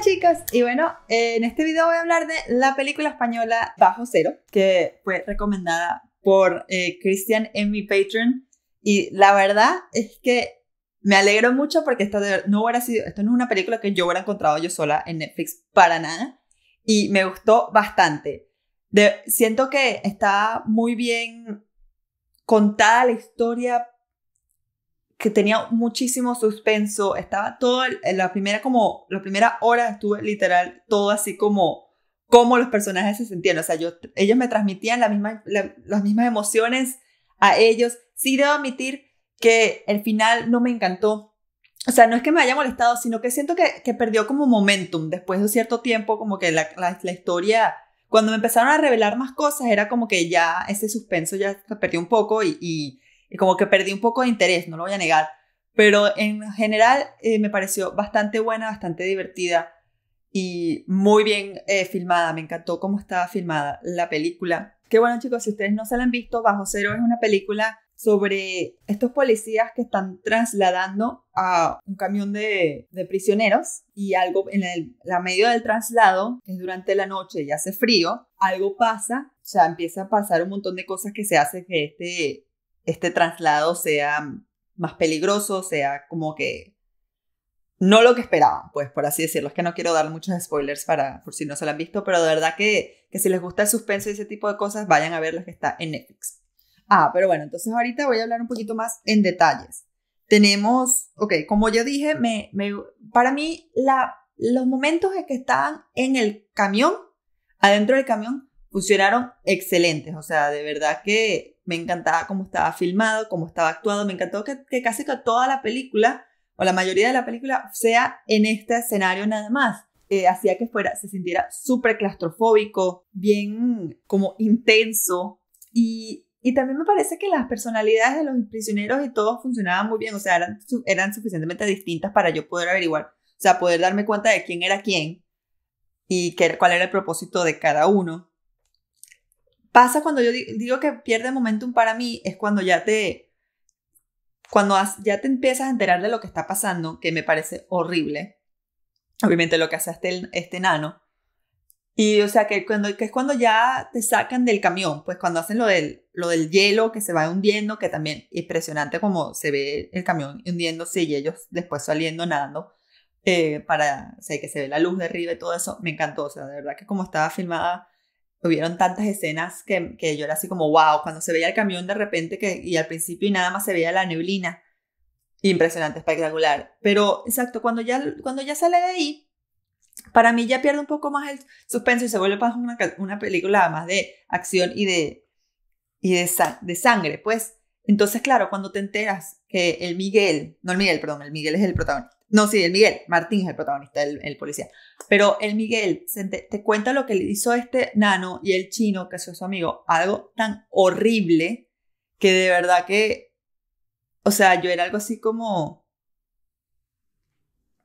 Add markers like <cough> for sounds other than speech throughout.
Chicas chicos, y bueno, eh, en este video voy a hablar de la película española Bajo Cero, que fue recomendada por eh, Christian Cristian en mi Patreon. Y la verdad es que me alegro mucho porque esto no hubiera sido, esto no es una película que yo hubiera encontrado yo sola en Netflix para nada. Y me gustó bastante. siento que está muy bien contada la historia, que tenía muchísimo suspenso, estaba en la primera como la primera hora estuve literal todo así como cómo los personajes se sentían, o sea, yo ellos me transmitían la misma, las mismas emociones a ellos. Sí debo admitir que el final no me encantó. O sea, no es que me haya molestado, sino que siento que, que perdió como momentum después de cierto tiempo, como que la, la, historia, cuando me empezaron a revelar más cosas, era como que ya ese suspenso ya se perdió un poco y y como que perdí un poco de interés, no lo voy a negar, pero en general eh, me pareció bastante buena, bastante divertida y muy bien eh, filmada, me encantó cómo estaba filmada la película. Qué bueno chicos, si ustedes no se la han visto, Bajo Cero es una película sobre estos policías que están trasladando a un camión de, prisioneros y algo en la medio del traslado, que es durante la noche y hace frío, algo pasa, o sea, empieza a pasar un montón de cosas que se hace que este este traslado sea más peligroso, sea como que no lo que esperaban, pues por así decirlo. Es que no quiero dar muchos spoilers para por si no se lo han visto, pero de verdad que, que si les gusta el suspenso y ese tipo de cosas, vayan a ver las que está en Netflix. Ah, pero bueno, entonces ahorita voy a hablar un poquito más en detalles. Tenemos, ok, como yo dije, para mí la, los momentos en que estaban en el camión, adentro del camión, funcionaron excelentes. O sea, de verdad que me encantaba cómo estaba filmado, cómo estaba actuado, me encantó que, casi toda la película o la mayoría de la película sea en este escenario nada más. Eh, hacía que fuera, se sintiera súper claustrofóbico, bien como intenso. Y, también me parece que las personalidades de los prisioneros y todos funcionaban muy bien, o sea, eran, eran suficientemente distintas para yo poder averiguar, o sea, poder darme cuenta de quién era quién y qué, cuál era el propósito de cada uno pasa cuando yo digo que pierde momentum para mí es cuando ya te cuando ya te empiezas a enterar de lo que está pasando, que me parece horrible. Obviamente lo que hace este, este nano. Y o sea, que, cuando, que es cuando ya te sacan del camión, pues cuando hacen lo del, lo del hielo que se va hundiendo, que también impresionante como se ve el camión hundiéndose y ellos después saliendo nadando, eh, para que se ve la luz de arriba y todo eso, me encantó, o sea, de verdad que como estaba filmada hubieron tantas escenas que, yo era así como, wow, cuando se veía el camión de repente y al principio y nada más se veía la neblina. Impresionante, espectacular. Pero exacto, cuando ya, cuando ya sale de ahí, para mí ya pierde un poco más el suspenso y se vuelve más una, película más de acción y de, y de sangre, pues. Entonces, claro, cuando te enteras que el Miguel, no el Miguel, perdón, el Miguel es el protagonista, no, sí, el Miguel. Martín es el protagonista, el, policía. Pero el Miguel te, cuenta lo que le hizo este nano y el chino, que es su amigo, algo tan horrible que de verdad que. O sea, yo era algo así como.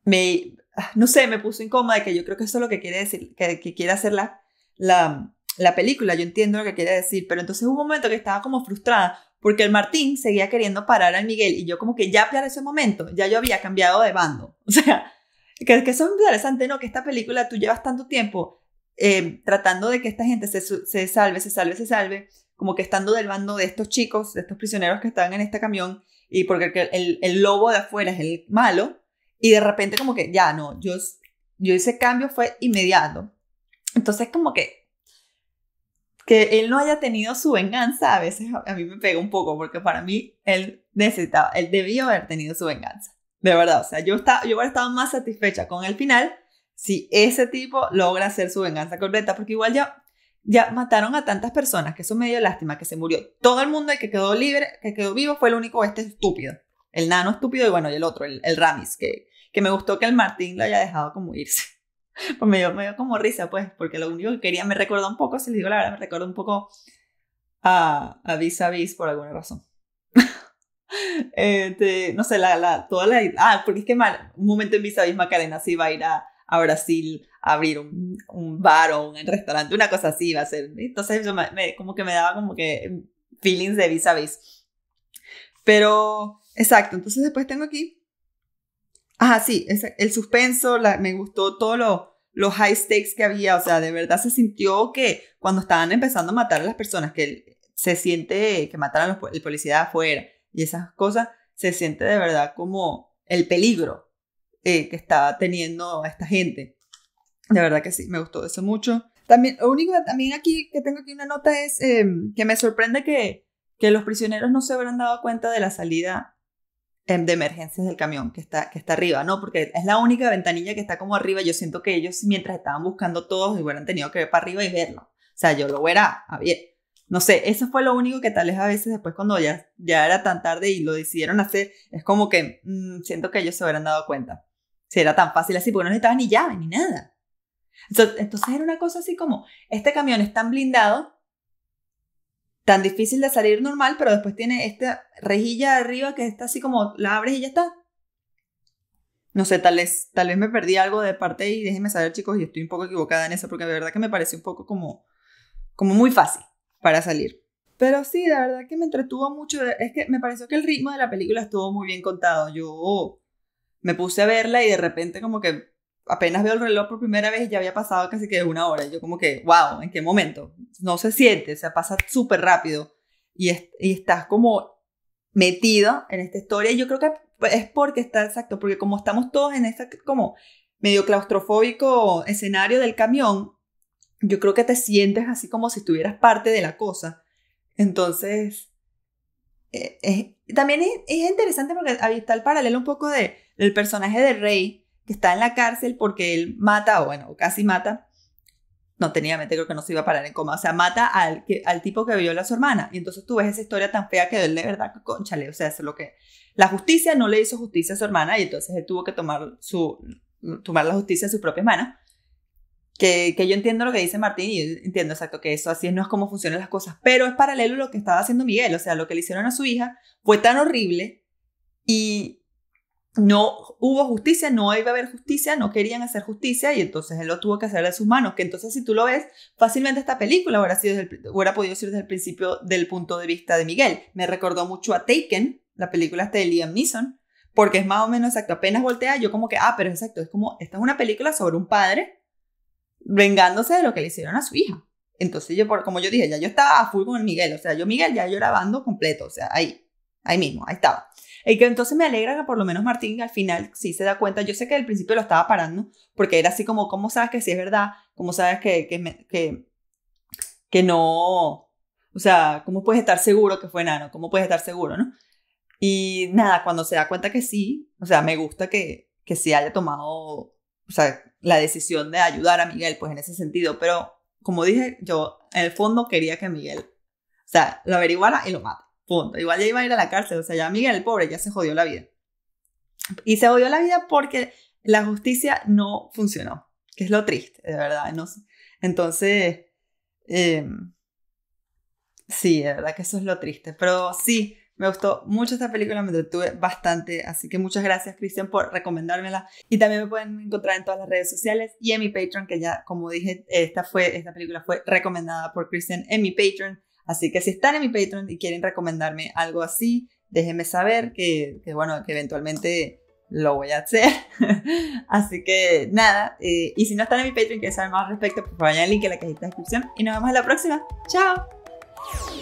Me. Ah, no sé, me puso de que yo creo que eso es lo que quiere decir, que, quiere hacer la, la película. Yo entiendo lo que quiere decir, pero entonces hubo un momento que estaba como frustrada porque el Martín seguía queriendo parar al Miguel y yo como que ya para ese momento, ya yo había cambiado de bando. <laughs> O sea, que, que eso es interesante, ¿no? Que esta película tú llevas tanto tiempo eh, tratando de que esta gente se, salve, se salve, se salve, como que estando del bando de estos chicos, de estos prisioneros que estaban en este camión, y porque el, lobo de afuera es el malo, y de repente como que ya no, yo, yo ese cambio fue inmediato. Entonces como que que él no haya tenido su venganza a veces a mí me pega un poco, porque para mí él necesitaba, él debió haber tenido su venganza. De verdad, o sea, yo, estaba, yo hubiera estado más satisfecha con el final si ese tipo logra hacer su venganza completa, porque igual ya, ya mataron a tantas personas, que eso me dio lástima, que se murió todo el mundo, el que quedó libre, que quedó vivo fue el único este estúpido, el nano estúpido y bueno, y el otro, el, el Ramis, que, que me gustó que el Martín lo haya dejado como irse. <laughs> pues me dio, como risa, pues, porque lo único que quería me recordó un poco, si les digo la verdad, me recordó un poco a, a Vis Vis por alguna razón. <laughs> este, no sé, la, la, toda la... Ah, porque es que mal, un momento en Vis Vis Macarena sí va a ir a, Brasil a abrir un, bar o un restaurante, una cosa así va a ser. Entonces yo como que me daba como que feelings de visa Vis. Pero, exacto, entonces después tengo aquí Ah, sí, el suspenso, me gustó todo lo, los high stakes que había, o sea, de verdad se sintió que cuando estaban empezando a matar a las personas, que se siente que mataron a los, el policía de afuera y esas cosas, se siente de verdad como el peligro eh, que está teniendo a esta gente. De verdad que sí, me gustó eso mucho. También, lo único también aquí que tengo aquí una nota es em, que me sorprende que, que los prisioneros no se habrán dado cuenta de la salida Em, de emergencias del camión que está, que está arriba, ¿no? Porque es la única ventanilla que está como arriba. Yo siento que ellos, mientras estaban buscando todos, hubieran tenido que ver para arriba y verlo. O sea, yo lo hubiera, no sé, eso fue lo único que tal vez a veces después cuando ya, ya era tan tarde y lo decidieron hacer, es como que mm, siento que ellos se hubieran dado cuenta. Si era tan fácil así, porque no necesitaban ni llave ni nada. Entonces, entonces era una cosa así como, este camión es tan blindado tan difícil de salir normal, pero después tiene esta rejilla arriba que está así como la abres y ya está. No sé, tal vez, tal vez me perdí algo de parte y déjenme saber, chicos, y estoy un poco equivocada en eso porque de verdad que me parece un poco como, como muy fácil para salir. Pero sí, de verdad que me entretuvo mucho. Es que me pareció que el ritmo de la película estuvo muy bien contado. Yo me puse a verla y de repente como que apenas veo el reloj por primera vez y ya había pasado casi que una hora. Yo como que, wow, ¿en qué momento? No se siente, o sea, pasa súper rápido y, estás como metido en esta historia. Y yo creo que es porque está exacto, porque como estamos todos en este como medio claustrofóbico escenario del camión, yo creo que te sientes así como si estuvieras parte de la cosa. Entonces, eh, también es, interesante porque ahí está el paralelo un poco de, del personaje de Rey, que está en la cárcel porque él mata, o bueno, casi mata, no tenía mente, creo que no se iba a parar en coma, o sea, mata al, al tipo que vio a su hermana. Y entonces tú ves esa historia tan fea que él de verdad, conchale, o sea, eso es lo que... La justicia no le hizo justicia a su hermana y entonces él tuvo que tomar, su, tomar la justicia en su propia manos. Que, que yo entiendo lo que dice Martín y entiendo exacto que eso así no es como funcionan las cosas, pero es paralelo a lo que estaba haciendo Miguel, o sea, lo que le hicieron a su hija fue tan horrible y no hubo justicia, no iba a haber justicia, no querían hacer justicia y entonces él lo tuvo que hacer de sus manos. Que entonces, si tú lo ves, fácilmente esta película hubiera, sido hubiera podido ser desde el principio del punto de vista de Miguel. Me recordó mucho a Taken, la película de Liam Neeson, porque es más o menos exacto. Apenas voltea, yo como que, ah, pero exacto, es como, esta es una película sobre un padre vengándose de lo que le hicieron a su hija. Entonces, yo, como yo dije, ya yo estaba a full con Miguel, o sea, yo Miguel ya yo completo, o sea, ahí ahí mismo, ahí estaba. Y que entonces me alegra que por lo menos Martín al final sí se da cuenta. Yo sé que al principio lo estaba parando, porque era así como, ¿cómo sabes que sí es verdad? ¿Cómo sabes que, que, que, no? O sea, ¿cómo puedes estar seguro que fue enano? ¿Cómo puedes estar seguro, no? Y nada, cuando se da cuenta que sí, o sea, me gusta que, que sí haya tomado, o sea, la decisión de ayudar a Miguel, pues en ese sentido. Pero como dije, yo en el fondo quería que Miguel, o sea, lo averiguara y lo mate. Igual ya iba a ir a la cárcel, o sea, ya Miguel el pobre ya se jodió la vida. Y se jodió la vida porque la justicia no funcionó, que es lo triste, de verdad. No Entonces, em, sí, de verdad que eso es lo triste. Pero sí, me gustó mucho esta película, me detuve bastante, así que muchas gracias Cristian por recomendármela. Y también me pueden encontrar en todas las redes sociales y en mi Patreon, que ya como dije, esta, fue, esta película fue recomendada por Cristian en mi Patreon. Así que si están en mi Patreon y quieren recomendarme algo así, déjenme saber que, bueno, que eventualmente lo voy a hacer. <laughs> así que nada, eh, y si no están en mi Patreon y quieren saber más al respecto, pues vayan al link en la cajita de descripción y nos vemos en la próxima. ¡Chao!